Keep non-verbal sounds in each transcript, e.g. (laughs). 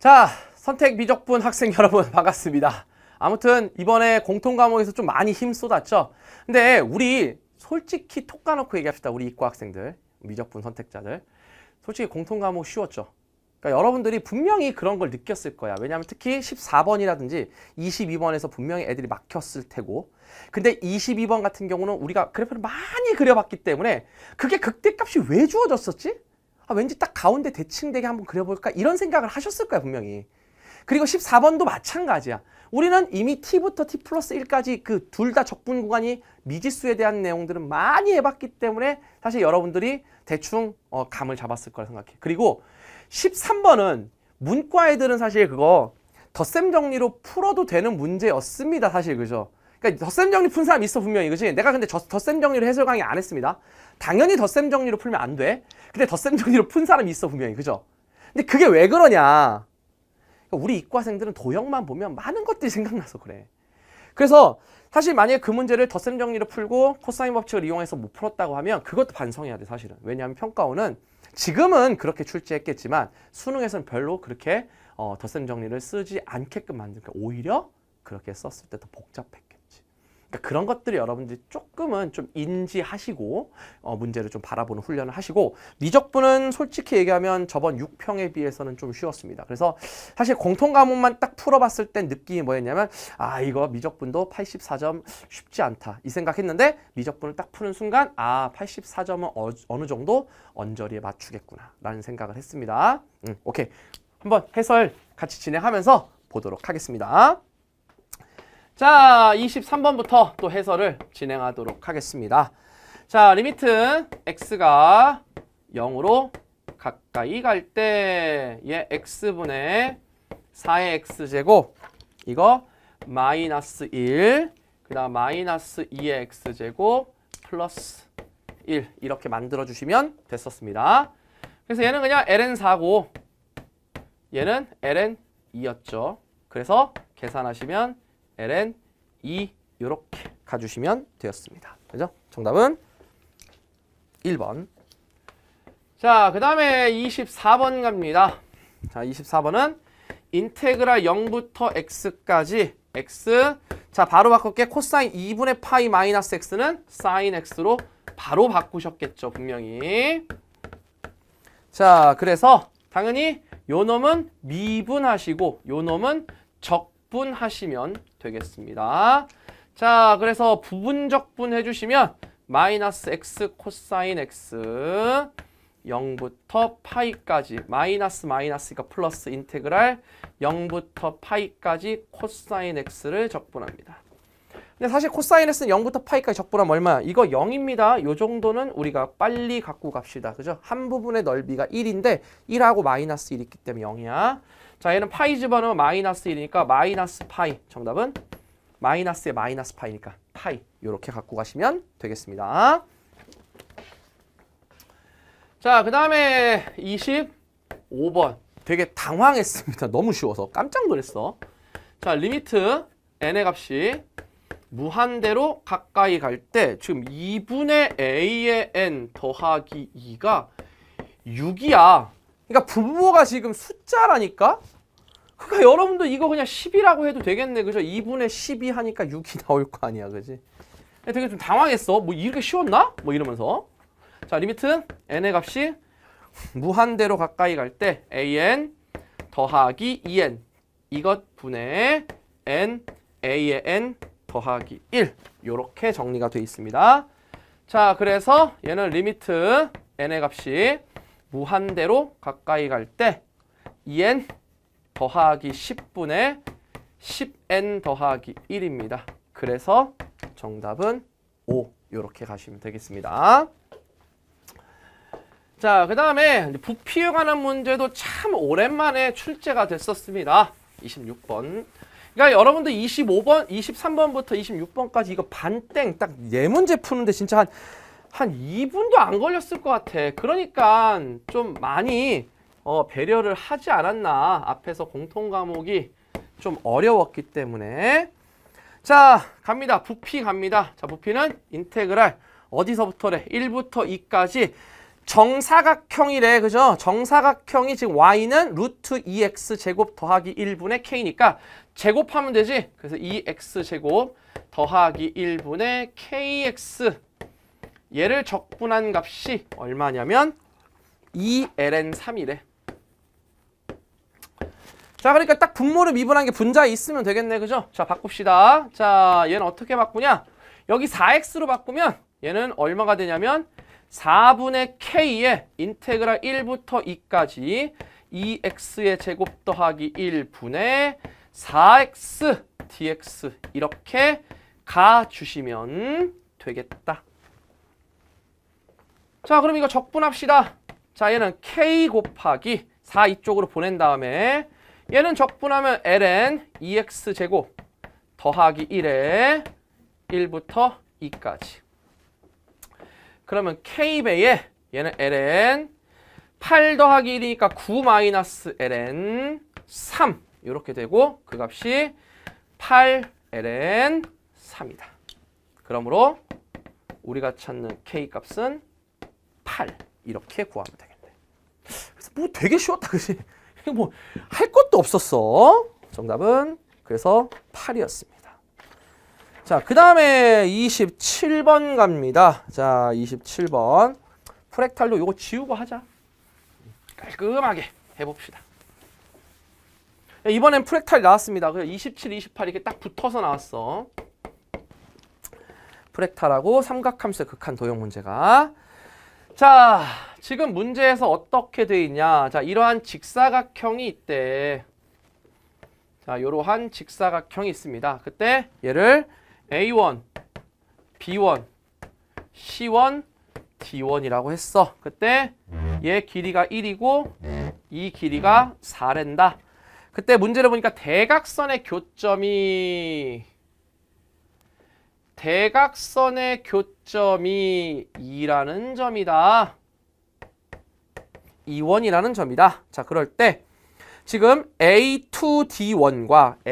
자, 선택 미적분 학생 (laughs) 여러분 반갑습니다. 아무튼 이번에 공통 과목에서 좀 많이 힘 쏟았죠? 근데 우리 솔직히 톡 까놓고 얘기합시다. 우리 이과 학생들, 미적분 선택자들. 솔직히 공통 과목 쉬웠죠? 그러니까 여러분들이 분명히 그런 걸 느꼈을 거야. 왜냐하면 특히 14번이라든지 22번에서 분명히 애들이 막혔을 테고 근데 22번 같은 경우는 우리가 그래프를 많이 그려봤기 때문에 그게 극대값이 왜 주어졌었지? 아, 왠지 딱 가운데 대칭되게 한번 그려볼까? 이런 생각을 하셨을 거야, 분명히. 그리고 14번도 마찬가지야. 우리는 이미 t부터 t 플러스 1까지 그 둘 다 적분 구간이 미지수에 대한 내용들은 많이 해봤기 때문에 사실 여러분들이 대충 어, 감을 잡았을 거라 생각해. 그리고 13번은 문과 애들은 사실 그거 덧셈 정리로 풀어도 되는 문제였습니다. 사실 그죠? 그러니까 덧셈 정리 푼 사람 있어 분명히 그지? 내가 근데 덧셈 정리를 해설 강의 안 했습니다. 당연히 덧셈 정리로 풀면 안 돼. 근데 덧셈 정리로 푼 사람이 있어 분명히 그죠? 근데 그게 왜 그러냐? 그러니까 우리 이과생들은 도형만 보면 많은 것들이 생각나서 그래. 그래서 사실 만약에 그 문제를 덧셈 정리로 풀고 코사인 법칙을 이용해서 못 풀었다고 하면 그것도 반성해야 돼 사실은. 왜냐하면 평가원은 지금은 그렇게 출제했겠지만 수능에서는 별로 그렇게 어, 덧셈 정리를 쓰지 않게끔 만든 거 그러니까 오히려 그렇게 썼을 때 더 복잡했고 그러니까 그런 것들이 여러분들이 조금은 좀 인지하시고 어, 문제를 좀 바라보는 훈련을 하시고 미적분은 솔직히 얘기하면 저번 6평에 비해서는 좀 쉬웠습니다. 그래서 사실 공통 과목만 딱 풀어봤을 때 느낌이 뭐였냐면 아 이거 미적분도 84점 쉽지 않다 이 생각했는데 미적분을 딱 푸는 순간 아 84점은 어, 어느 정도 언저리에 맞추겠구나 라는 생각을 했습니다. 음, 오케이 한번 해설 같이 진행하면서 보도록 하겠습니다. 자, 23번부터 또 해설을 진행하도록 하겠습니다. 자, 리미트 x가 0으로 가까이 갈 때의 x분의 4의 x제곱 이거 마이너스 1, 그 다음 마이너스 2의 x제곱 플러스 1 이렇게 만들어주시면 됐었습니다. 그래서 얘는 그냥 ln4고 얘는 ln2였죠. 그래서 계산하시면 ln 2 이렇게 가주시면 되었습니다. 그죠? 정답은 1번. 자, 그 다음에 24번 갑니다. 자, 24번은 인테그라 0부터 x까지 x 자, 바로 바꿀게. 코사인 2분의 파이 마이너스 x는 사인 x로 바로 바꾸셨겠죠, 분명히. 자, 그래서 당연히 요 놈은 미분하시고 요 놈은 적분하시면 되겠습니다. 자, 그래서 부분적분 해주시면 마이너스 x 코사인 x 0부터 파이까지 마이너스 마이너스니까 플러스 인테그랄 0부터 파이까지 코사인 x를 적분합니다. 근데 사실 코사인 x는 0부터 파이까지 적분하면 얼마야? 이거 0입니다. 요 정도는 우리가 빨리 갖고 갑시다. 그죠? 한 부분의 넓이가 1인데 1하고 마이너스 1 있기 때문에 0이야. 자, 얘는 파이 집어넣으면 마이너스 1이니까 마이너스 파이. 정답은 마이너스에 마이너스 파이니까 파이. 이렇게 갖고 가시면 되겠습니다. 자, 그 다음에 25번. 되게 당황했습니다. (laughs) 너무 쉬워서 깜짝 놀랐어. 자, 리미트 n의 값이 무한대로 가까이 갈 때 지금 2분의 a의 n 더하기 2가 6이야. 그러니까 분모가 지금 숫자라니까? 그러니까 여러분도 이거 그냥 10이라고 해도 되겠네. 그죠? 2분의 12 하니까 6이 나올 거 아니야. 그지? 되게 좀 당황했어. 뭐 이렇게 쉬웠나? 뭐 이러면서. 자, 리미트는 n의 값이 무한대로 가까이 갈 때 an 더하기 2n 이것 분의 n a의 n 더하기 1 이렇게 정리가 되어 있습니다. 자, 그래서 얘는 리미트 n의 값이 무한대로 가까이 갈때 2n 더하기 10분의 10n 더하기 1입니다. 그래서 정답은 5 이렇게 가시면 되겠습니다. 자, 그 다음에 부피에 관한 문제도 참 오랜만에 출제가 됐었습니다. 26번. 그러니까 여러분들 25번, 23번부터 26번까지 이거 반땡 딱 네 문제 푸는데 진짜 한한 2분도 안 걸렸을 것 같아. 그러니까 좀 많이 어, 배려를 하지 않았나. 앞에서 공통 과목이 좀 어려웠기 때문에. 자, 갑니다. 부피 갑니다. 자, 부피는 인테그랄 어디서부터래? 1부터 2까지 정사각형이래. 그죠? 정사각형이 지금 y는 루트 2x 제곱 더하기 1분의 k니까 제곱하면 되지. 그래서 2x 제곱 더하기 1분의 kx 얘를 적분한 값이 얼마냐면 2ln3이래. 자, 그러니까 딱 분모를 미분한 게 분자에 있으면 되겠네. 그죠? 자, 바꿉시다. 자, 얘는 어떻게 바꾸냐? 여기 4x로 바꾸면 얘는 얼마가 되냐면 4분의 k의 인테그랄 1부터 2까지 2x의 제곱 더하기 1분의 4x dx 이렇게 가주시면 되겠다. 자 그럼 이거 적분합시다. 자 얘는 k 곱하기 4 이쪽으로 보낸 다음에 얘는 적분하면 ln 2x 제곱 더하기 1에 1부터 2까지. 그러면 k배에 얘는 ln 8 더하기 1이니까 9 마이너스 ln 3 이렇게 되고 그 값이 8ln 3이다. 그러므로 우리가 찾는 k값은 8 이렇게 구하면 되겠네. 그래서 뭐 되게 쉬웠다 그지? (laughs) 뭐 할 것도 없었어. 정답은 그래서 8이었습니다. 자, 그 다음에 27번 갑니다. 자, 27번. 프랙탈로 이거 지우고 하자. 깔끔하게 해봅시다. 네, 이번엔 프랙탈 나왔습니다. 그래서 27, 28 이렇게 딱 붙어서 나왔어. 프랙탈하고 삼각함수의 극한 도형 문제가 자, 지금 문제에서 어떻게 돼 있냐. 자, 이러한 직사각형이 있대. 자, 이러한 직사각형이 있습니다. 그때 얘를 A1, B1, C1, D1이라고 했어. 그때 얘 길이가 1이고 이 길이가 4랜다. 그때 문제를 보니까 대각선의 교점이 대각선의 교점이 2라는 점이다. 2원이라는 점이다. 자, 그럴 때 지금 A2D1과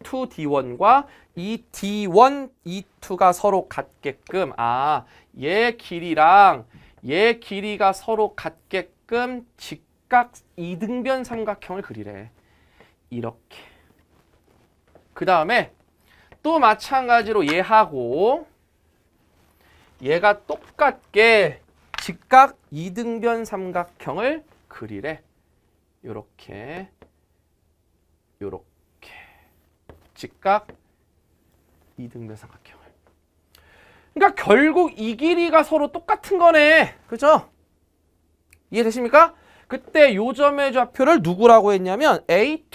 A2D1과 이 D1, E2가 서로 같게끔 아, 얘 길이랑 얘 길이가 서로 같게끔 직각 이등변 삼각형을 그리래. 이렇게. 그 다음에 또 마찬가지로 얘하고 얘가 똑같게 직각 이등변 삼각형을 그리래. 요렇게 요렇게 직각 이등변 삼각형을. 그러니까 결국 이 길이가 서로 똑같은 거네. 그죠? 이해되십니까? 그때 요점의 좌표를 누구라고 했냐면 A2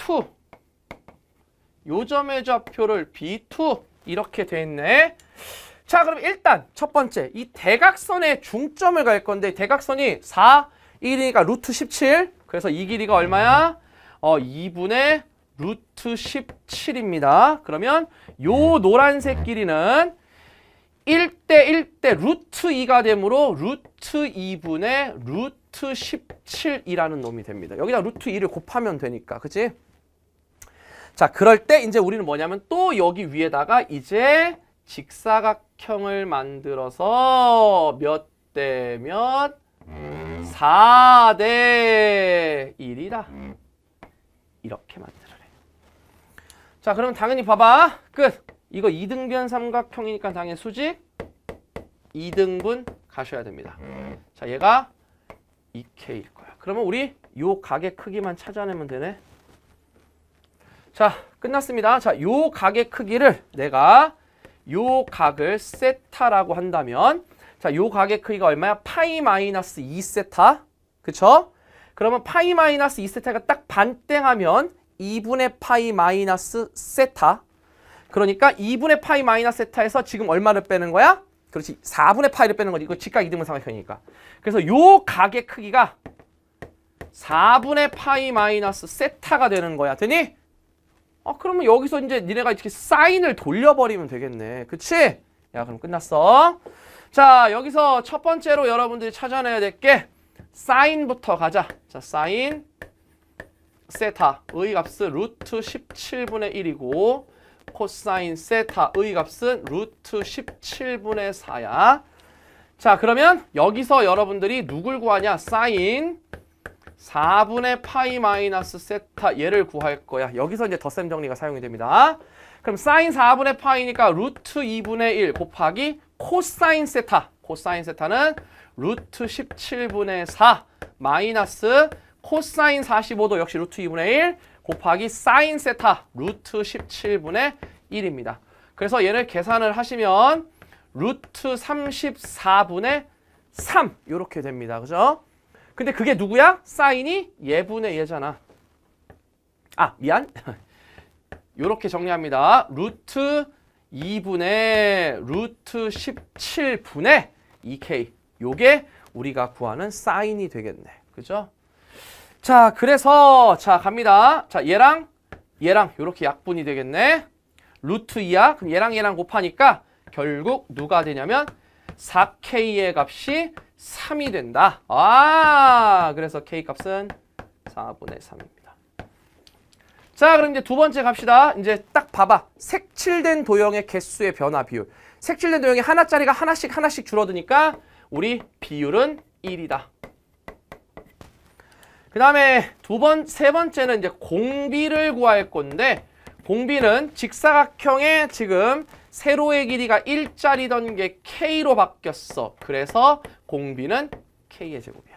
요점의 좌표를 B2 이렇게 돼 있네. 자, 그럼 일단 첫 번째 이 대각선의 중점을 갈 건데 대각선이 4, 1이니까 루트 17. 그래서 이 길이가 얼마야? 어, 2분의 루트 17입니다. 그러면 요 네. 노란색 길이는 1대 1대 루트 2가 되므로 루트 2분의 루트 17이라는 놈이 됩니다. 여기다 루트 2를 곱하면 되니까, 그치? 자, 그럴 때 이제 우리는 뭐냐면 또 여기 위에다가 이제 직사각형을 만들어서 몇대 몇? 4대 1이다. 이렇게 만들어내요. 자, 그러면 당연히 봐봐. 끝. 이거 2등변 삼각형이니까 당연히 수직 2등분 가셔야 됩니다. 자, 얘가 2K일 거야. 그러면 우리 요 각의 크기만 찾아내면 되네. 자, 끝났습니다. 자, 요 각의 크기를 내가 요 각을 세타라고 한다면 자, 요 각의 크기가 얼마야? 파이 마이너스 2세타. 그쵸? 그러면 파이 마이너스 2세타가 딱 반땡하면 2분의 파이 마이너스 세타. 그러니까 2분의 파이 마이너스 세타에서 지금 얼마를 빼는 거야? 그렇지. 4분의 파이를 빼는 거지. 이거 직각 이등분 삼각형이니까. 그래서 요 각의 크기가 4분의 파이 마이너스 세타가 되는 거야. 되니? 아 그러면 여기서 이제 니네가 이렇게 사인을 돌려버리면 되겠네. 그치? 야 그럼 끝났어. 자 여기서 첫 번째로 여러분들이 찾아내야 될 게 사인부터 가자. 자 사인 세타의 값은 루트 17분의 1이고 코사인 세타의 값은 루트 17분의 4야. 자 그러면 여기서 여러분들이 누굴 구하냐? 사인 4분의 파이 마이너스 세타 얘를 구할 거야. 여기서 이제 덧셈 정리가 사용이 됩니다. 그럼 사인 4분의 파이니까 루트 2분의 1 곱하기 코사인 세타. 코사인 세타는 루트 17분의 4 마이너스 코사인 45도 역시 루트 2분의 1 곱하기 사인 세타 루트 17분의 1입니다. 그래서 얘를 계산을 하시면 루트 34분의 3 이렇게 됩니다. 그죠? 근데 그게 누구야? 사인이 예분의 예잖아. 아, 미안. (laughs) 요렇게 정리합니다. 루트 2분의 루트 17분의 2K. 요게 우리가 구하는 사인이 되겠네. 그죠? 자, 그래서 자, 갑니다. 자, 얘랑 얘랑 요렇게 약분이 되겠네. 루트 2야. 그럼 얘랑 얘랑 곱하니까 결국 누가 되냐면 4K의 값이 3이 된다. 아, 그래서 K값은 4분의 3입니다. 자, 그럼 이제 두 번째 갑시다. 이제 딱 봐봐. 색칠된 도형의 개수의 변화 비율. 색칠된 도형이 하나짜리가 하나씩 하나씩 줄어드니까 우리 비율은 1이다. 그 다음에 두 번, 세 번째는 이제 공비를 구할 건데 공비는 직사각형의 지금 세로의 길이가 일자리던게 K로 바뀌었어. 그래서 공비는 K의 제곱이야.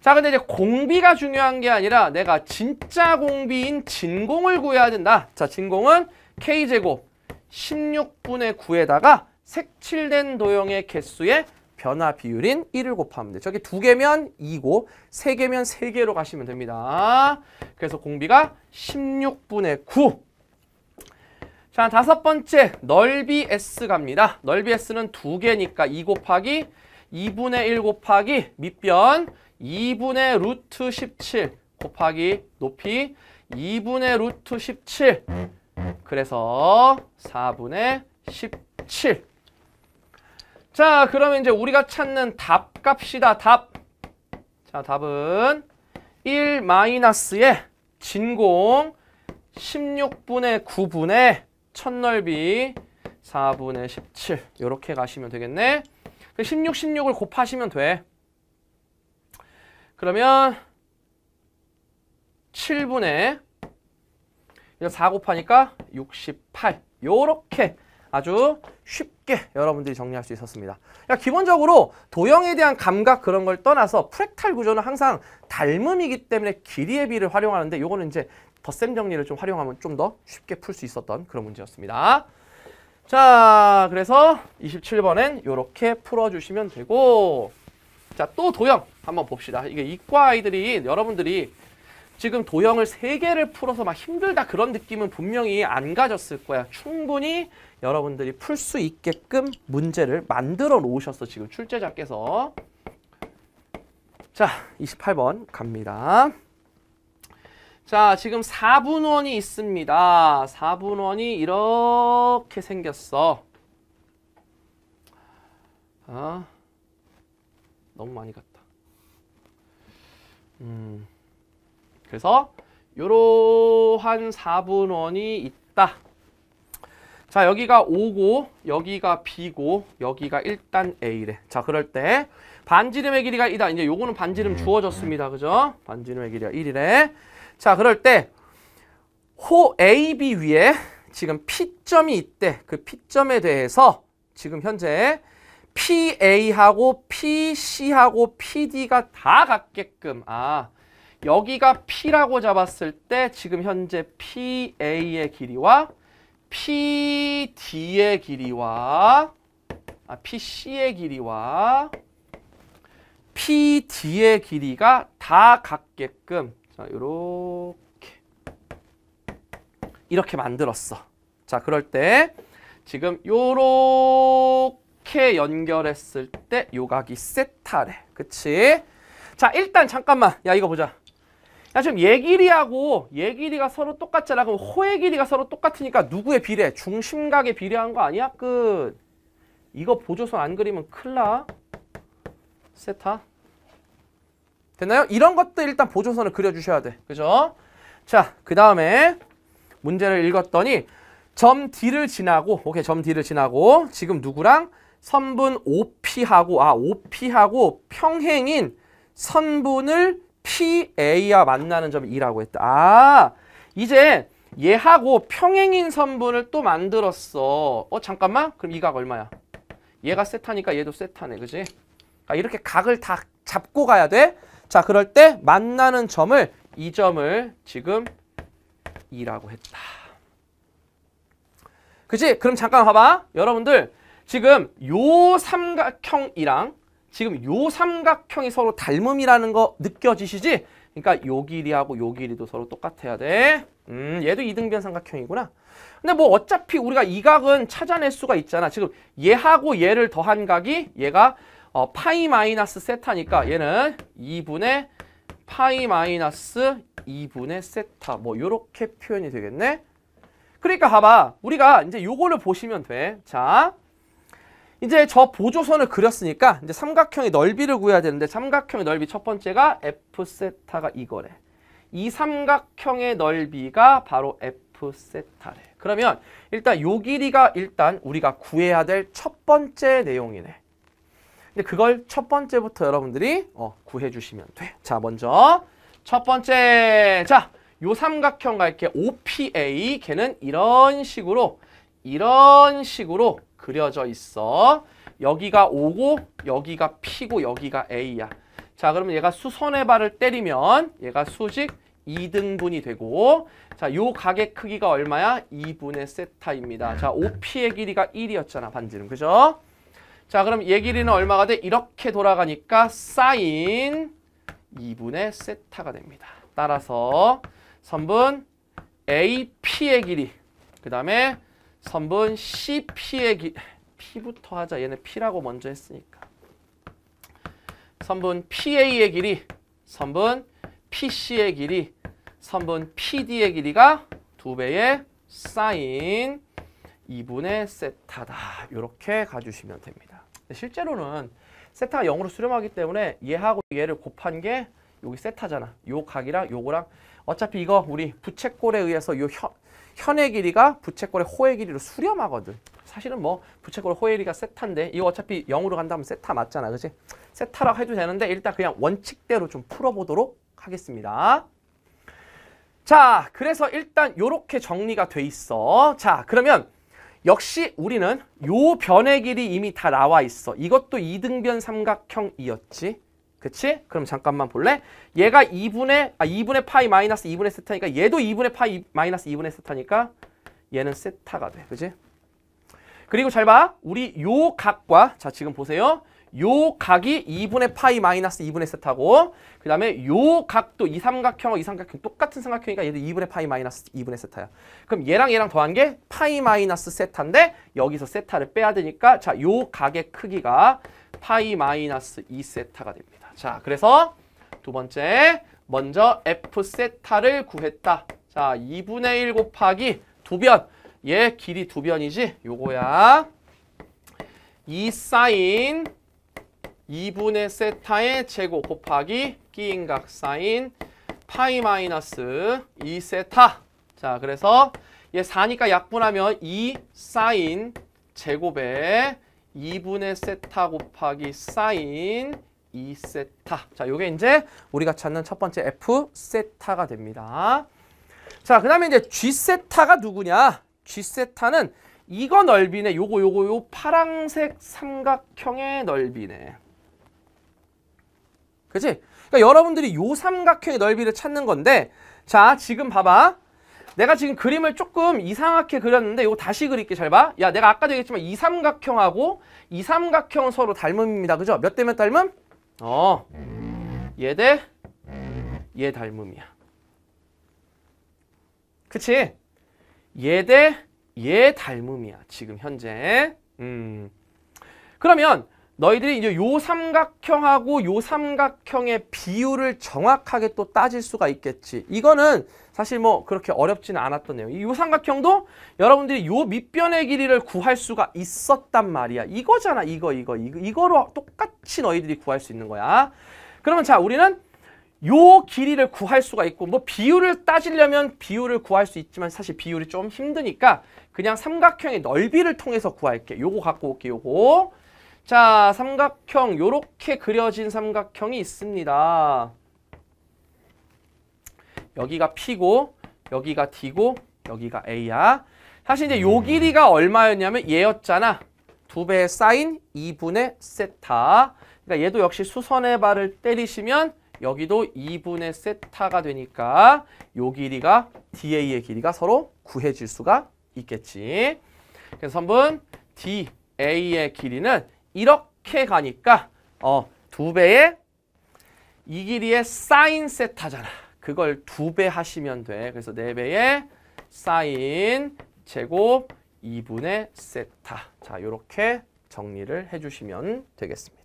자, 근데 이제 공비가 중요한 게 아니라 내가 진짜 공비인 진공을 구해야 된다. 자, 진공은 K제곱 16분의 9에다가 색칠된 도형의 개수의 변화 비율인 1을 곱하면 돼. 저기두 개면 2고 세 개면 3개로 가시면 됩니다. 그래서 공비가 16분의 9 자, 다섯 번째 넓이 S 갑니다. 넓이 S는 두 개니까 2 곱하기 2분의 1 곱하기 밑변 2분의 루트 17 곱하기 높이 2분의 루트 17 그래서 4분의 17 자, 그러면 이제 우리가 찾는 답 값이다. 답. 자, 답은 1 마이너스의 진공 16분의 9분의 첫 넓이 4분의 17 이렇게 가시면 되겠네. 16, 16을 곱하시면 돼. 그러면 7분의 4 곱하니까 68 이렇게 아주 쉽게 여러분들이 정리할 수 있었습니다. 그러니까 기본적으로 도형에 대한 감각 그런 걸 떠나서 프랙탈 구조는 항상 닮음이기 때문에 길이의 비를 활용하는데 이거는 이제 덧셈 정리를 좀 활용하면 좀 더 쉽게 풀 수 있었던 그런 문제였습니다. 자, 그래서 27번엔 이렇게 풀어주시면 되고 자, 또 도형 한번 봅시다. 이게 이과 아이들이 여러분들이 지금 도형을 세개를 풀어서 막 힘들다 그런 느낌은 분명히 안 가졌을 거야. 충분히 여러분들이 풀 수 있게끔 문제를 만들어 놓으셨어. 지금 출제자께서. 자, 28번 갑니다. 자, 지금 4분원이 있습니다. 4분원이 이렇게 생겼어. 아, 너무 많이 갔다. 음, 그래서 이러한 4분원이 있다. 자, 여기가 5고, 여기가 B고, 여기가 일단 A래. 자, 그럴 때 반지름의 길이가 2다. 이제 요거는 반지름 음. 주어졌습니다. 그죠? 반지름의 길이가 1이래. 자, 그럴 때 호 AB 위에 지금 P점이 있대. 그 P점에 대해서 지금 현재 PA하고 PC하고 PD가 다 같게끔 아 여기가 P라고 잡았을 때 지금 현재 PA의 길이와 PD의 길이와 아, PC의 길이와 PD의 길이가 다 같게끔 자, 요렇게 이렇게 만들었어. 자, 그럴 때 지금 요렇게 연결했을 때 요각이 세타래. 그치? 자, 일단 잠깐만. 야, 이거 보자. 야, 지금 얘 길이하고 얘 길이가 서로 똑같잖아. 그럼 호의 길이가 서로 똑같으니까 누구에 비례? 중심각에 비례한 거 아니야? 끝. 이거 보조선 안 그리면 클라. 세타. 됐나요? 이런 것들 일단 보조선을 그려주셔야 돼. 그죠? 자, 그 다음에 문제를 읽었더니 점 D를 지나고, 오케이, 점 D를 지나고 지금 누구랑? 선분 OP하고, 아, OP하고 평행인 선분을 PA와 만나는 점 E라고 했다. 아, 이제 얘하고 평행인 선분을 또 만들었어. 어, 잠깐만. 그럼 이 각 얼마야? 얘가 세타니까 얘도 세타네, 그지? 그 이렇게 각을 다 잡고 가야 돼. 자, 그럴 때 만나는 점을 이 점을 지금 2라고 했다. 그치? 그럼 잠깐 봐봐. 여러분들 지금 요 삼각형이랑 지금 요 삼각형이 서로 닮음이라는 거 느껴지시지? 그러니까 요 길이하고 요 길이도 서로 똑같아야 돼. 음, 얘도 이등변 삼각형이구나. 근데 뭐 어차피 우리가 이 각은 찾아낼 수가 있잖아. 지금 얘하고 얘를 더한 각이 얘가 어, 파이 마이너스 세타니까 얘는 2분의 파이 마이너스 2분의 세타 뭐이렇게 표현이 되겠네. 그러니까 봐봐. 우리가 이제 요거를 보시면 돼. 자. 이제 저 보조선을 그렸으니까 이제 삼각형의 넓이를 구해야 되는데 삼각형의 넓이 첫 번째가 f 세타가 이거래. 이 삼각형의 넓이가 바로 f 세타래. 그러면 일단 요 길이가 일단 우리가 구해야 될 첫 번째 내용이네. 근데 그걸 첫 번째부터 여러분들이 어, 구해주시면 돼. 자, 먼저 첫 번째. 자, 요 삼각형 갈게. OPA 걔는 이런 식으로 이런 식으로 그려져 있어. 여기가 o 고 여기가 P고 여기가 A야. 자, 그러면 얘가 수선의 발을 때리면 얘가 수직 2등분이 되고 자, 요 각의 크기가 얼마야? 2분의 세타입니다. 자, OP의 길이가 1이었잖아, 반지름. 그죠? 자 그럼 얘 길이는 얼마가 돼? 이렇게 돌아가니까 사인 2분의 세타가 됩니다. 따라서 선분 AP의 길이 그 다음에 선분 CP의 길이 P부터 하자. 얘는 P라고 먼저 했으니까. 선분 PA의 길이 선분 PC의 길이 선분 PD의 길이가 두배의 사인 2분의 세타다. 이렇게 가주시면 됩니다. 실제로는 세타가 0으로 수렴하기 때문에 얘하고 얘를 곱한 게 여기 세타잖아. 요 각이랑 요거랑 어차피 이거 우리 부채꼴에 의해서 요 현, 현의 길이가 부채꼴의 호의 길이로 수렴하거든. 사실은 뭐 부채꼴 호의 길이가 세타인데 이거 어차피 0으로 간다면 세타 맞잖아. 그지 세타라고 해도 되는데 일단 그냥 원칙대로 좀 풀어보도록 하겠습니다. 자, 그래서 일단 요렇게 정리가 돼 있어. 자, 그러면 역시 우리는 요 변의 길이 이미 다 나와 있어. 이것도 이등변 삼각형이었지. 그치? 그럼 잠깐만 볼래? 얘가 2분의 아 2분의 파이 마이너스 2분의 세타니까 얘도 2분의 파이 마이너스 2분의 세타니까 얘는 세타가 돼. 그치 그리고 잘 봐. 우리 요 각과 자 지금 보세요. 요 각이 2분의 파이 마이너스 2분의 세타고 그 다음에 요 각도 이 삼각형과 이 삼각형 똑같은 삼각형이니까 얘도 2분의 파이 마이너스 2분의 세타야. 그럼 얘랑 얘랑 더한 게 파이 마이너스 세타인데 여기서 세타를 빼야 되니까 자요 각의 크기가 파이 마이너스 2세타가 됩니다. 자 그래서 두 번째 먼저 F세타를 구했다. 자 2분의 1 곱하기 두 변. 얘 길이 두 변이지? 요거야. 2 사인 2분의 세타의 제곱 곱하기 끼인각 사인 파이 마이너스 2세타 자 그래서 얘 4니까 약분하면 2 사인 제곱에 2분의 세타 곱하기 사인 2세타 자 요게 이제 우리가 찾는 첫 번째 F 세타가 됩니다 자그 다음에 이제 G 세타가 누구냐 G 세타는 이거 넓이네 요거 요거 요 파랑색 삼각형의 넓이네 그치? 그러니까 여러분들이 요 삼각형의 넓이를 찾는 건데 자 지금 봐봐 내가 지금 그림을 조금 이상하게 그렸는데 이거 다시 그릴게 잘 봐. 야 내가 아까도 얘기했지만 이 삼각형하고 이 삼각형 서로 닮음입니다. 그죠? 몇 대 몇 닮음? 어. 얘 대 얘 닮음이야. 그치? 얘 대 얘 닮음이야. 지금 현재. 음. 그러면 너희들이 이제 요 삼각형하고 요 삼각형의 비율을 정확하게 또 따질 수가 있겠지. 이거는 사실 뭐 그렇게 어렵지는 않았던 내용. 이요 삼각형도 여러분들이 요 밑변의 길이를 구할 수가 있었단 말이야. 이거잖아. 이거 이거 이거 이거로 똑같이 너희들이 구할 수 있는 거야. 그러면 자, 우리는 요 길이를 구할 수가 있고 뭐 비율을 따지려면 비율을 구할 수 있지만 사실 비율이 좀 힘드니까 그냥 삼각형의 넓이를 통해서 구할게. 요거 갖고 올게. 요거. 자, 삼각형 요렇게 그려진 삼각형이 있습니다. 여기가 P고 여기가 D고 여기가 A야. 사실 이제 요 음. 길이가 얼마였냐면 얘였잖아. 두 배의 사인 2분의 세타. 그러니까 얘도 역시 수선의 발을 때리시면 여기도 2분의 세타가 되니까 요 길이가 DA의 길이가 서로 구해질 수가 있겠지. 그래서 선분 DA의 길이는 이렇게 가니까 어, 두 배의 이 길이의 사인 세타잖아. 그걸 두 배 하시면 돼. 그래서 네 배의 사인 제곱 2분의 세타. 자, 이렇게 정리를 해주시면 되겠습니다.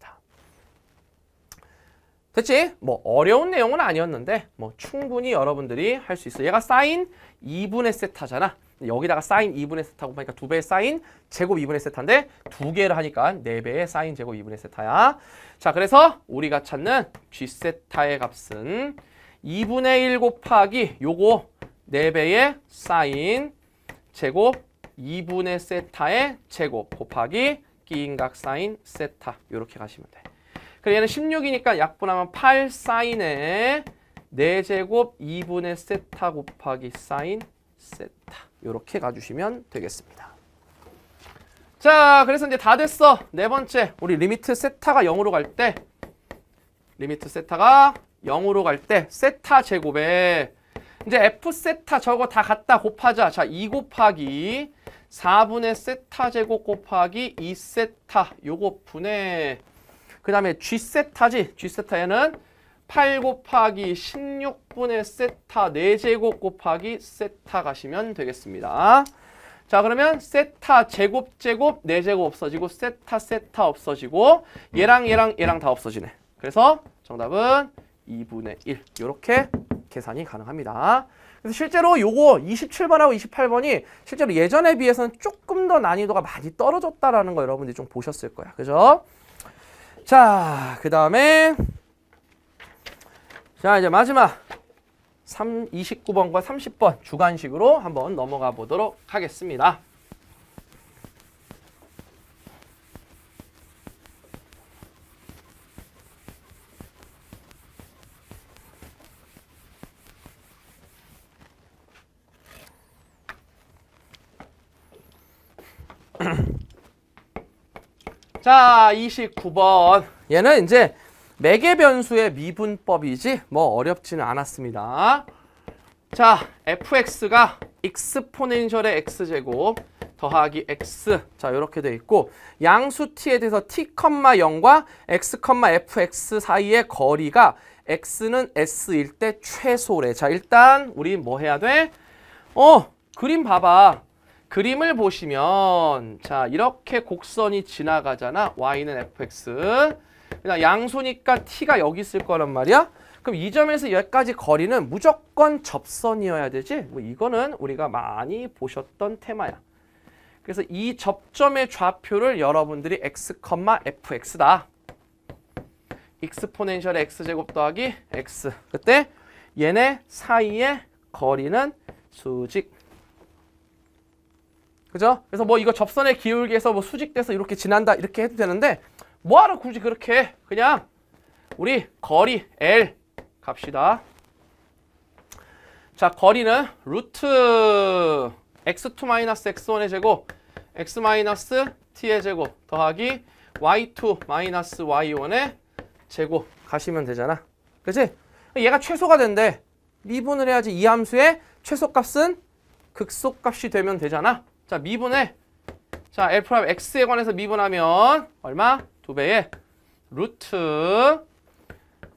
그치? 뭐 어려운 내용은 아니었는데 뭐 충분히 여러분들이 할 수 있어. 얘가 사인 2분의 세타잖아. 여기다가 사인 2분의 세타고 보니까두 배의 사인 제곱 2분의 세타인데 두 개를 하니까 네 배의 사인 제곱 2분의 세타야. 자, 그래서 우리가 찾는 g 세타의 값은 2분의 1 곱하기 요거 네 배의 사인 제곱 2분의 세타의 제곱 곱하기 끼인각 사인 세타 이렇게 가시면 돼. 그럼 얘는 16이니까 약분하면 8 사인에 4제곱 2분의 세타 곱하기 사인 세타 이렇게 가주시면 되겠습니다. 자 그래서 이제 다 됐어. 네 번째 우리 리미트 세타가 0으로 갈 때 리미트 세타가 0으로 갈 때 세타 제곱에 이제 f 세타 저거 다 갖다 곱하자. 자 2 곱하기 4분의 세타 제곱 곱하기 2세타 요거 분의 그 다음에 G 세타지. G 세타에는 8 곱하기 16분의 세타 4제곱 곱하기 세타 가시면 되겠습니다. 자 그러면 세타 제곱 제곱 4제곱 없어지고 세타 세타 없어지고 얘랑 얘랑 얘랑 다 없어지네. 그래서 정답은 2분의 1 이렇게 계산이 가능합니다. 그래서 실제로 요거 27번하고 28번이 실제로 예전에 비해서는 조금 더 난이도가 많이 떨어졌다라는 거 여러분들이 좀 보셨을 거야. 그죠? 자, 그 다음에 자 이제 마지막 3, 29번과 30번 주관식으로 한번 넘어가 보도록 하겠습니다. 자, 29번. 얘는 이제 매개 변수의 미분법이지 뭐 어렵지는 않았습니다. 자, fx가 익스포넨셜의 x제곱 더하기 x 자 이렇게 돼 있고 양수 t에 대해서 t, 0과 x, fx 사이의 거리가 x는 s일 때 최소래. 자 일단 우리 뭐 해야 돼? 어 그림 봐봐. 그림을 보시면 자 이렇게 곡선이 지나가잖아. y는 fx. 그냥 그러니까 양수니까 t가 여기 있을 거란 말이야. 그럼 이 점에서 여기까지 거리는 무조건 접선이어야 되지. 뭐 이거는 우리가 많이 보셨던 테마야. 그래서 이 접점의 좌표를 여러분들이 x, fx다. 익스포넨셜 x제곱 더하기 x. 그때 얘네 사이의 거리는 수직. 그죠? 그래서 뭐 이거 접선에 기울기 에서뭐 수직돼서 이렇게 지난다 이렇게 해도 되는데 뭐하러 굳이 그렇게 해? 그냥 우리 거리 L 갑시다. 자 거리는 루트 x2 x1의 제곱 x t의 제곱 더하기 y2 y1의 제곱 가시면 되잖아. 그치? 얘가 최소가 된대. 미분을 해야지 이 함수의 최소값은 극소값이 되면 되잖아. 자, 미분해. 자, L' X에 관해서 미분하면 얼마? 두배의 루트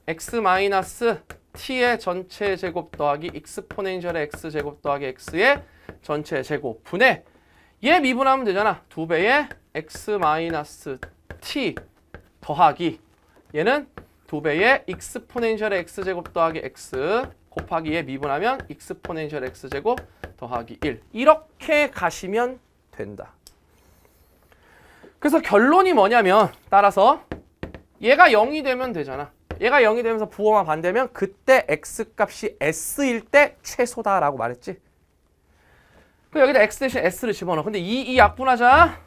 X 마이너스 T의 전체 제곱 더하기 익스포넨셜의 X 제곱 더하기 X의 전체 제곱 분의얘 미분하면 되잖아. 두배의 X 마이너스 T 더하기 얘는 두배의 익스포넨셜의 X제곱 더하기 X 곱하기 얘 미분하면 익스포넨셜 X제곱 더하기 1 이렇게 가시면 된다. 그래서 결론이 뭐냐면 따라서 얘가 0이 되면 되잖아. 얘가 0이 되면서 부호만 반대면 그때 x값이 s일 때 최소다라고 말했지. 그럼 여기다 x 대신 s를 집어넣어. 근데 이, 이 약분하자.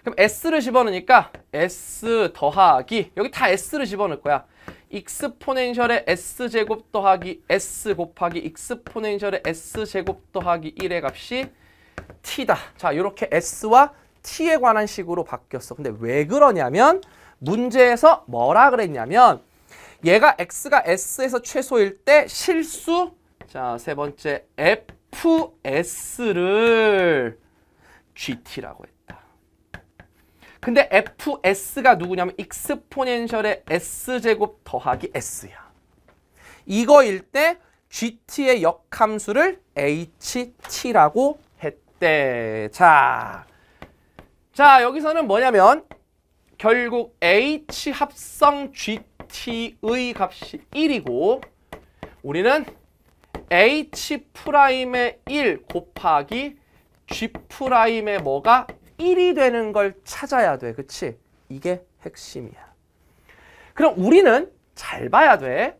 그럼 s를 집어넣으니까 s 더하기 여기 다 s를 집어넣을 거야. 익스포넨셜의 s제곱 더하기 s 곱하기 익스포넨셜의 s제곱 더하기 1의 값이 t다. 자, 이렇게 s와 t에 관한 식으로 바뀌었어. 근데 왜 그러냐면 문제에서 뭐라 그랬냐면 얘가 x가 s에서 최소일 때 실수 자, 세 번째 fs를 gt라고 했다. 근데 fs가 누구냐면 익스포넨셜의 s제곱 더하기 s야. 이거일 때 gt의 역함수를 ht라고 했대. 자, 자 여기서는 뭐냐면 결국 h 합성 gt의 값이 1이고 우리는 h 프라임의 1 곱하기 g 프라임의 뭐가 1이 되는 걸 찾아야 돼. 그치? 이게 핵심이야. 그럼 우리는 잘 봐야 돼.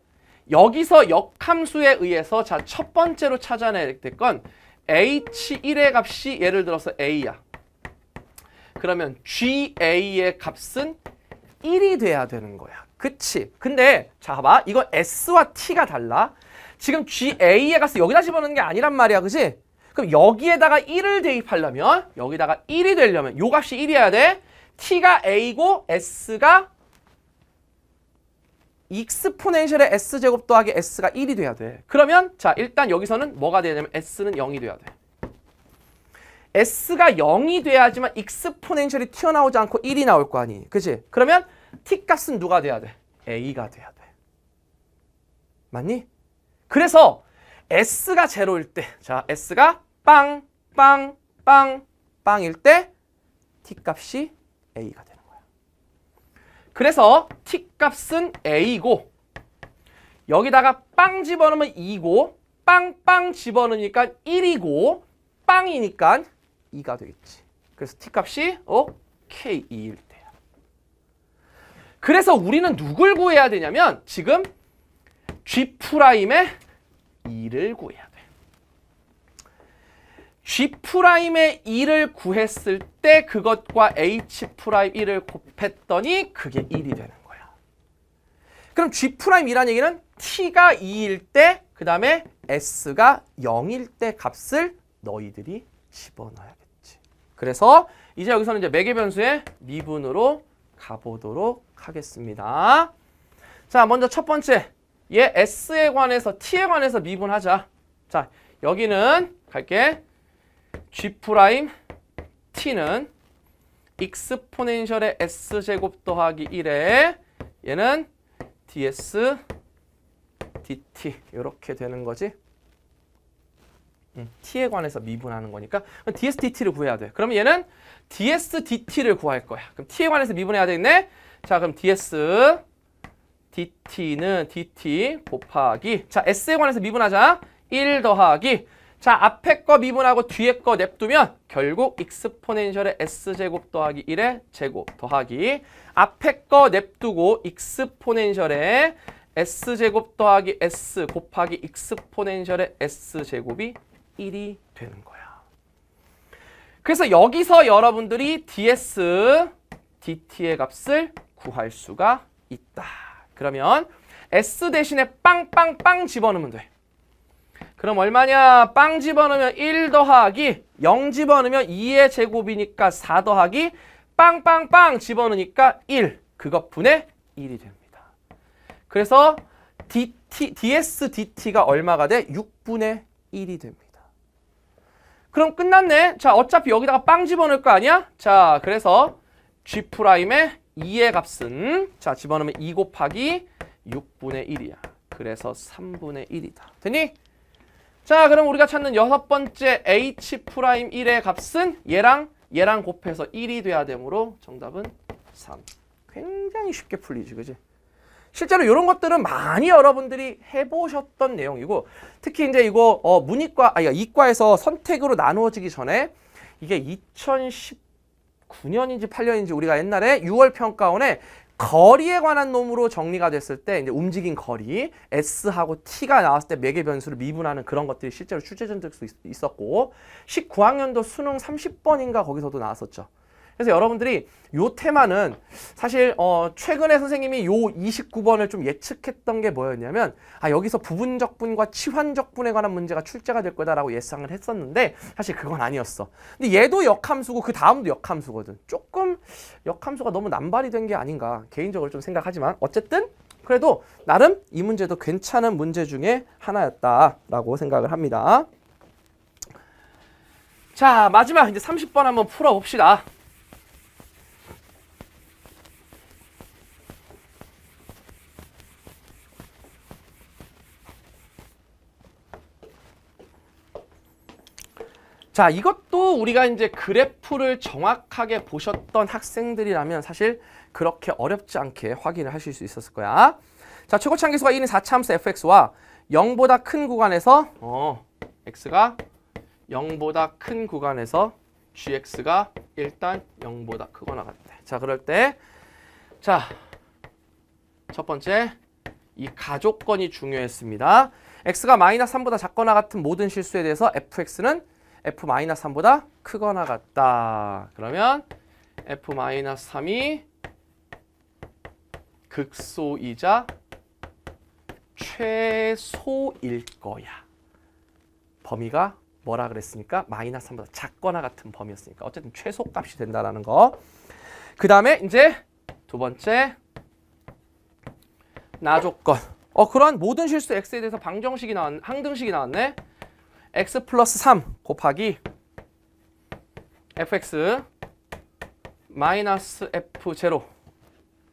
여기서 역함수에 의해서 자 첫 번째로 찾아내야 될 건 h1의 값이 예를 들어서 a야. 그러면 ga의 값은 1이 돼야 되는 거야. 그치? 근데 자 봐봐. 이거 s와 t가 달라. 지금 ga의 값을 여기다 집어넣는 게 아니란 말이야. 그치? 그럼 여기에다가 1을 대입하려면 여기다가 1이 되려면 요 값이 1이어야 돼. t가 a고 s가 익스포넨셜의 s제곱 더하기 s가 1이 돼야 돼. 그러면 자 일단 여기서는 뭐가 돼야 되냐면 s는 0이 돼야 돼. s가 0이 돼야지만 익스포넨셜이 튀어나오지 않고 1이 나올 거 아니. 그치? 그러면 t값은 누가 돼야 돼? a가 돼야 돼. 맞니? 그래서 S가 제로일 때, 자 S가 빵, 빵, 빵, 빵일 때 T값이 A가 되는 거야. 그래서 T값은 A고 여기다가 빵 집어넣으면 2고 빵빵 집어넣으니까 1이고 빵이니까 2가 되겠지. 그래서 T값이 어? K2일 때야. 그래서 우리는 누굴 구해야 되냐면 지금 G'의 프라임 2를 구해야 돼. G'의 2를 구했을 때 그것과 H'1을 곱했더니 그게 1이 되는 거야. 그럼 g 이라 얘기는 T가 2일 때그 다음에 S가 0일 때 값을 너희들이 집어넣어야겠지. 그래서 이제 여기서는 이제 매개변수의 미분으로 가보도록 하겠습니다. 자, 먼저 첫 번째 얘 S에 관해서 T에 관해서 미분하자. 자, 여기는 갈게. G' 프라임 T는 익스포넨셜의 S제곱 더하기 1에 얘는 ds dt 이렇게 되는 거지. 음, t에 관해서 미분하는 거니까 ds dt를 구해야 돼. 그러면 얘는 ds dt를 구할 거야. 그럼 t에 관해서 미분해야 되겠네. 자, 그럼 ds dt는 dt 곱하기 자 s에 관해서 미분하자 1 더하기 자 앞에 거 미분하고 뒤에 거 냅두면 결국 익스포넨셜의 s제곱 더하기 1의 제곱 더하기 앞에 거 냅두고 익스포넨셜의 s제곱 더하기 s 곱하기 익스포넨셜의 s제곱이 1이 되는 거야. 그래서 여기서 여러분들이 ds, dt의 값을 구할 수가 있다. 그러면 S 대신에 빵빵빵 집어넣으면 돼. 그럼 얼마냐? 빵 집어넣으면 1 더하기 0 집어넣으면 2의 제곱이니까 4 더하기 빵빵빵 집어넣으니까 1 그것분의 1이 됩니다. 그래서 dt, ds dt가 얼마가 돼? 6분의 1이 됩니다. 그럼 끝났네. 자 어차피 여기다가 빵 집어넣을 거 아니야? 자 그래서 g'의 프라임 2의 값은 자 집어넣으면 2 곱하기 6분의 1이야. 그래서 3분의 1이다. 되니? 자 그럼 우리가 찾는 여섯 번째 h 프라임 1의 값은 얘랑 얘랑 곱해서 1이 돼야 되므로 정답은 3. 굉장히 쉽게 풀리지 그지? 실제로 이런 것들은 많이 여러분들이 해보셨던 내용이고 특히 이제 이거 어 문이과 아니 이과에서 선택으로 나누어지기 전에 이게 2010 9년인지 8년인지 우리가 옛날에 6월 평가원에 거리에 관한 놈으로 정리가 됐을 때 이제 움직인 거리 S하고 T가 나왔을 때 매개 변수를 미분하는 그런 것들이 실제로 출제된 적도 있었고 19학년도 수능 30번인가 거기서도 나왔었죠. 그래서 여러분들이 요 테마는 사실 어 최근에 선생님이 요 29번을 좀 예측했던 게 뭐였냐면 아 여기서 부분적분과 치환적분에 관한 문제가 출제가 될 거다라고 예상을 했었는데 사실 그건 아니었어. 근데 얘도 역함수고 그 다음도 역함수거든. 조금 역함수가 너무 남발이 된 게 아닌가 개인적으로 좀 생각하지만 어쨌든 그래도 나름 이 문제도 괜찮은 문제 중에 하나였다라고 생각을 합니다. 자 마지막 이제 30번 한번 풀어봅시다. 자, 이것도 우리가 이제 그래프를 정확하게 보셨던 학생들이라면 사실 그렇게 어렵지 않게 확인을 하실 수 있었을 거야. 자, 최고차항 계수가 2는 4차함수 fx와 0보다 큰 구간에서 어, x가 0보다 큰 구간에서 gx가 일단 0보다 크거나 같대. 자, 그럴 때 자, 첫 번째 이가족권이 중요했습니다. x가 마이너스 3보다 작거나 같은 모든 실수에 대해서 fx는 f-3보다 크거나 같다. 그러면 f-3이 극소이자 최소일 거야. 범위가 뭐라 그랬으니까 마이너스 3보다 작거나 같은 범위였으니까 어쨌든 최소값이 된다라는 거. 그 다음에 이제 두 번째 나조건. 어 그러한 모든 실수 x에 대해서 방정식이 나왔 항등식이 나왔네. x 플러스 3 곱하기 fx 마이너스 f0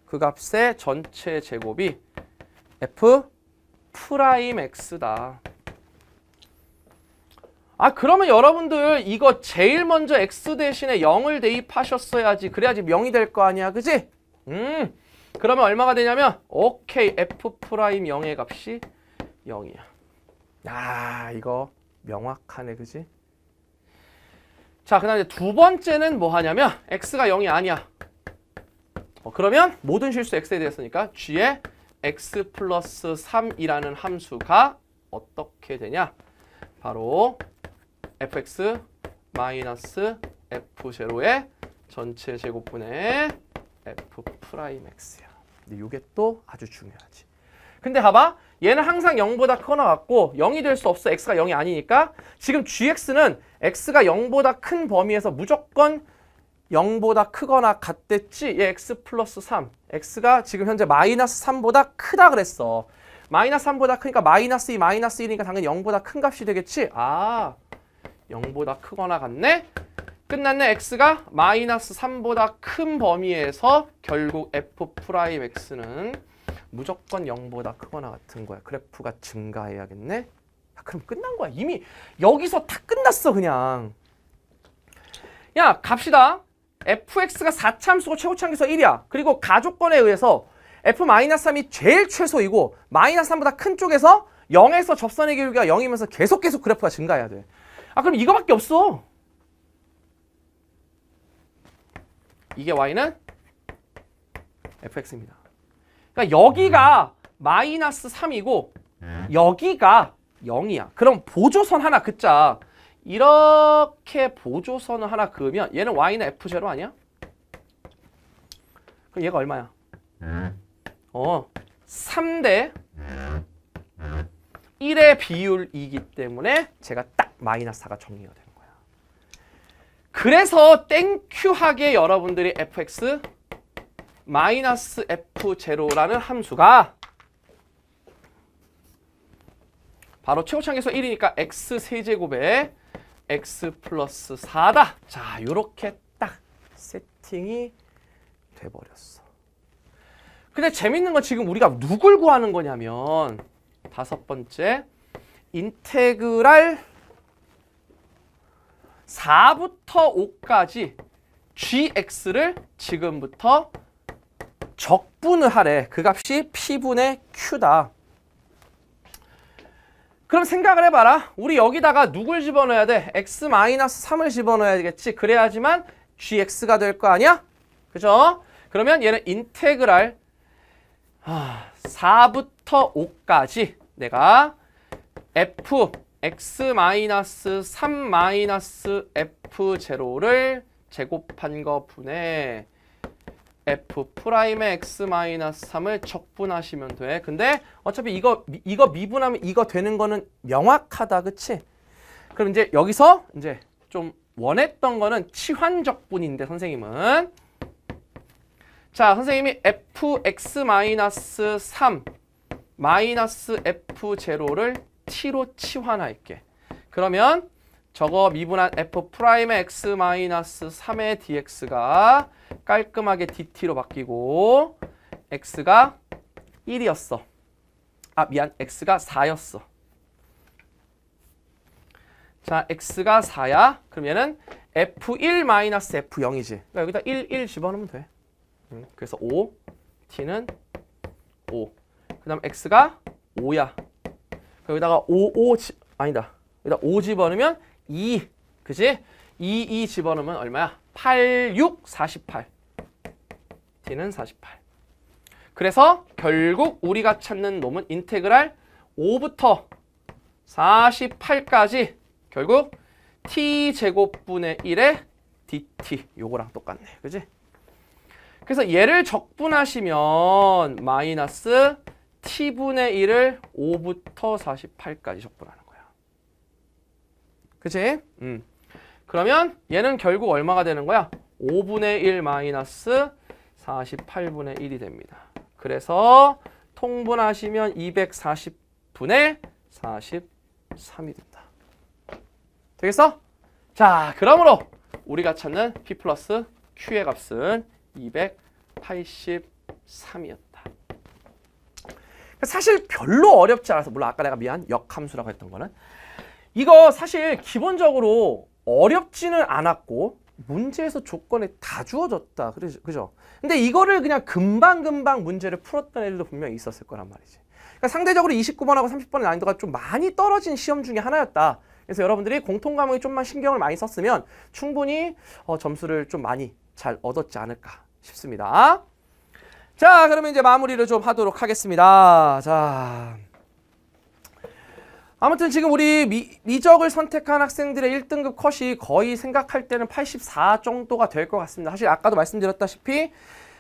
그 값의 전체 제곱이 f 프라임 x다. 아 그러면 여러분들 이거 제일 먼저 x 대신에 0을 대입하셨어야지 그래야지 명이될 거 아니야 그지? 음 그러면 얼마가 되냐면 오케이 f 프라임 0의 값이 0이야. 야 아, 이거 명확하네 그지? 자, 그 다음에 두 번째는 뭐 하냐면 x가 0이 아니야. 어, 그러면 모든 실수 x에 대해서니까 g의 x 플러스 3이라는 함수가 어떻게 되냐? 바로 fx 마이너스 f0의 전체 제곱분의 f 프라임 x야. 근데 이게 또 아주 중요하지. 근데 봐봐. 얘는 항상 0보다 커나 같고 0이 될 수 없어 x가 0이 아니니까 지금 gx는 x가 0보다 큰 범위에서 무조건 0보다 크거나 같댔지 얘 x 플러스 3 x가 지금 현재 마이너스 3보다 크다 그랬어 마이너스 3보다 크니까 마이너스 2 마이너스 1이니까 당연히 0보다 큰 값이 되겠지 아 0보다 크거나 같네 끝났네 x가 마이너스 3보다 큰 범위에서 결국 f 프라임 x는 무조건 0보다 크거나 같은 거야. 그래프가 증가해야겠네. 야, 그럼 끝난 거야. 이미 여기서 다 끝났어 그냥. 야 갑시다. fx가 4참수고 최고참계수 1이야. 그리고 가족권에 의해서 f-3이 제일 최소이고 마이너스 3보다 큰 쪽에서 0에서 접선의 기울기가 0이면서 계속 계속 그래프가 증가해야 돼. 아 그럼 이거밖에 없어. 이게 y는 fx입니다. 그러니까 여기가 마이너스 3이고 예. 여기가 0이야. 그럼 보조선 하나 긋자. 이렇게 보조선을 하나 그으면 얘는 y는 f0 아니야? 그럼 얘가 얼마야? 예. 어, 3대 1의 비율이기 때문에 제가 딱 마이너스 4가 정리가 되는 거야. 그래서 땡큐하게 여러분들이 fx 마이너스 F0라는 함수가 바로 최고창에서 1이니까 X세제곱에 X 플러스 4다. 자, 요렇게 딱 세팅이 돼버렸어. 근데 재밌는 건 지금 우리가 누굴 구하는 거냐면 다섯 번째 인테그랄 4부터 5까지 gx를 지금부터 적분을 하래. 그 값이 P분의 Q다. 그럼 생각을 해봐라. 우리 여기다가 누굴 집어넣어야 돼? x-3을 집어넣어야겠지. 되 그래야지만 gx가 될 거 아니야? 그죠? 그러면 얘는 인테그랄 4부터 아, 5까지 내가 f x-3-f0를 제곱한 거 분의 f 프라임의 x 마이너스 3을 적분하시면 돼. 근데 어차피 이거 이거 미분하면 이거 되는 거는 명확하다, 그치? 그럼 이제 여기서 이제 좀 원했던 거는 치환적분인데 선생님은 자 선생님이 fx 마이너스 3 마이너스 f 제로를 t로 치환할게. 그러면 저거 미분한 f 프라임의 x 마이너스 3의 dx가 깔끔하게 dt로 바뀌고 x가 1이었어. 아 미안 x가 4였어. 자 x가 4야. 그러면은 f1 마이너스 f0이지. 그러니까 여기다 1, 1 집어넣으면 돼. 음, 그래서 5, t는 5. 그 다음 x가 5야. 여기다가 5, 5 지, 아니다. 여기다 5 집어넣으면 2. 그지? 2, 2 집어넣으면 얼마야? 8, 6, 48. D는 48. 그래서 결국 우리가 찾는 놈은 인테그랄 5부터 48까지 결국 t제곱분의 1에 dt 요거랑 똑같네. 그지? 그래서 얘를 적분하시면 마이너스 t분의 1을 5부터 48까지 적분하는 그치? 음. 그러면 얘는 결국 얼마가 되는 거야? 5분의 1 마이너스 48분의 1이 됩니다. 그래서 통분하시면 240분의 43이 된다. 되겠어? 자, 그러므로 우리가 찾는 P 플러스 Q의 값은 283이었다. 사실 별로 어렵지 않아서 물론 아까 내가 미안 역함수라고 했던 거는 이거 사실 기본적으로 어렵지는 않았고 문제에서 조건에 다 주어졌다. 그죠? 근데 이거를 그냥 금방금방 문제를 풀었던 애들도 분명히 있었을 거란 말이지. 그러니까 상대적으로 29번하고 30번의 난이도가 좀 많이 떨어진 시험 중에 하나였다. 그래서 여러분들이 공통 과목에 좀만 신경을 많이 썼으면 충분히 어, 점수를 좀 많이 잘 얻었지 않을까 싶습니다. 자, 그러면 이제 마무리를 좀 하도록 하겠습니다. 자. 아무튼 지금 우리 미, 미적을 선택한 학생들의 1등급 컷이 거의 생각할 때는 84 정도가 될 것 같습니다. 사실 아까도 말씀드렸다시피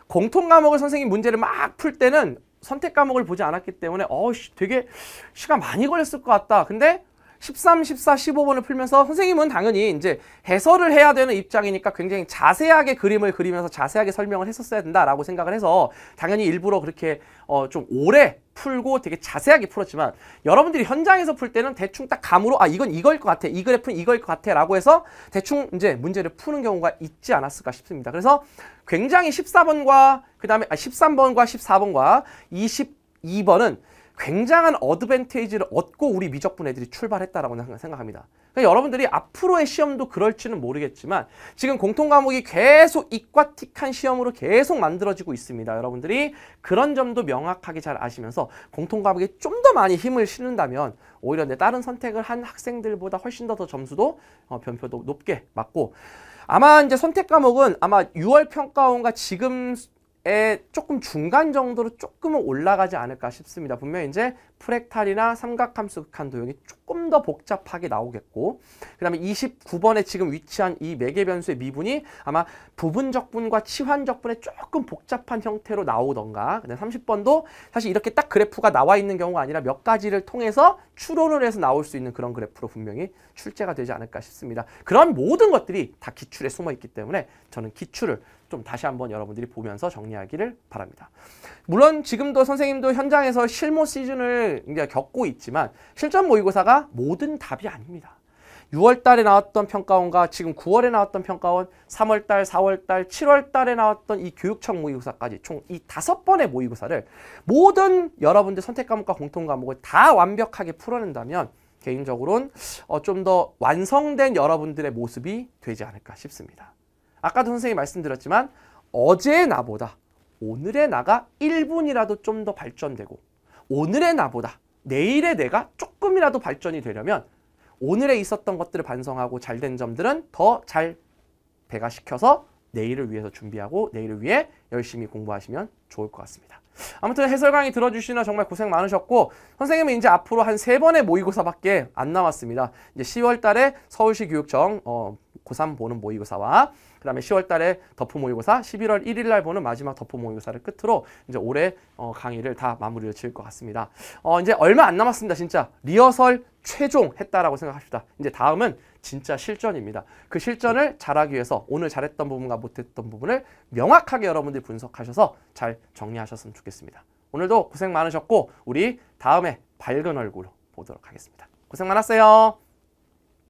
공통 과목을 선생님 문제를 막 풀 때는 선택 과목을 보지 않았기 때문에 어우 되게 시간 많이 걸렸을 것 같다. 근데 13, 14, 15번을 풀면서 선생님은 당연히 이제 해설을 해야 되는 입장이니까 굉장히 자세하게 그림을 그리면서 자세하게 설명을 했었어야 된다라고 생각을 해서 당연히 일부러 그렇게 어, 좀 오래 풀고 되게 자세하게 풀었지만 여러분들이 현장에서 풀 때는 대충 딱 감으로 아 이건 이걸 것 같아 이 그래프는 이걸 것 같아 라고 해서 대충 이제 문제를 푸는 경우가 있지 않았을까 싶습니다 그래서 굉장히 14번과 그 다음에 아, 13번과 14번과 22번은 굉장한 어드밴테이지를 얻고 우리 미적분 애들이 출발했다라고 생각합니다. 그러니까 여러분들이 앞으로의 시험도 그럴지는 모르겠지만 지금 공통 과목이 계속 이과틱한 시험으로 계속 만들어지고 있습니다. 여러분들이 그런 점도 명확하게 잘 아시면서 공통 과목에 좀 더 많이 힘을 실는다면 오히려 내 다른 선택을 한 학생들보다 훨씬 더, 더 점수도 어, 변표도 높게 맞고 아마 이제 선택 과목은 아마 6월 평가원과 지금 에 조금 중간 정도로 조금은 올라가지 않을까 싶습니다. 분명 히 이제 프랙탈이나 삼각함수 극한 도형이 조금 더 복잡하게 나오겠고 그 다음에 29번에 지금 위치한 이 매개 변수의 미분이 아마 부분적분과 치환적분의 조금 복잡한 형태로 나오던가 30번도 사실 이렇게 딱 그래프가 나와 있는 경우가 아니라 몇 가지를 통해서 추론을 해서 나올 수 있는 그런 그래프로 분명히 출제가 되지 않을까 싶습니다. 그런 모든 것들이 다 기출에 숨어 있기 때문에 저는 기출을 좀 다시 한번 여러분들이 보면서 정리하기를 바랍니다. 물론 지금도 선생님도 현장에서 실무 시즌을 이제 겪고 있지만 실전 모의고사가 모든 답이 아닙니다. 6월 달에 나왔던 평가원과 지금 9월에 나왔던 평가원, 3월 달, 4월 달, 7월 달에 나왔던 이 교육청 모의고사까지 총 이 다섯 번의 모의고사를 모든 여러분들 선택 과목과 공통 과목을 다 완벽하게 풀어낸다면 개인적으로는 어, 좀더 완성된 여러분들의 모습이 되지 않을까 싶습니다. 아까도 선생님이 말씀드렸지만 어제의 나보다 오늘의 나가 1분이라도 좀 더 발전되고 오늘의 나보다 내일의 내가 조금이라도 발전이 되려면 오늘에 있었던 것들을 반성하고 잘 된 점들은 더 잘 배가시켜서 내일을 위해서 준비하고 내일을 위해 열심히 공부하시면 좋을 것 같습니다. 아무튼 해설 강의 들어주시나 정말 고생 많으셨고 선생님은 이제 앞으로 한 세 번의 모의고사밖에 안 남았습니다. 이제 10월 달에 서울시 교육청 어, 고3 보는 모의고사와 그 다음에 10월 달에 덮어 모의고사, 11월 1일 날 보는 마지막 덮어 모의고사를 끝으로 이제 올해 어, 강의를 다 마무리를 지을 것 같습니다. 어, 이제 얼마 안 남았습니다. 진짜 리허설 최종 했다라고 생각합시다. 이제 다음은 진짜 실전입니다. 그 실전을 잘하기 위해서 오늘 잘했던 부분과 못했던 부분을 명확하게 여러분들이 분석하셔서 잘 정리하셨으면 좋겠습니다. 오늘도 고생 많으셨고 우리 다음에 밝은 얼굴 보도록 하겠습니다. 고생 많았어요.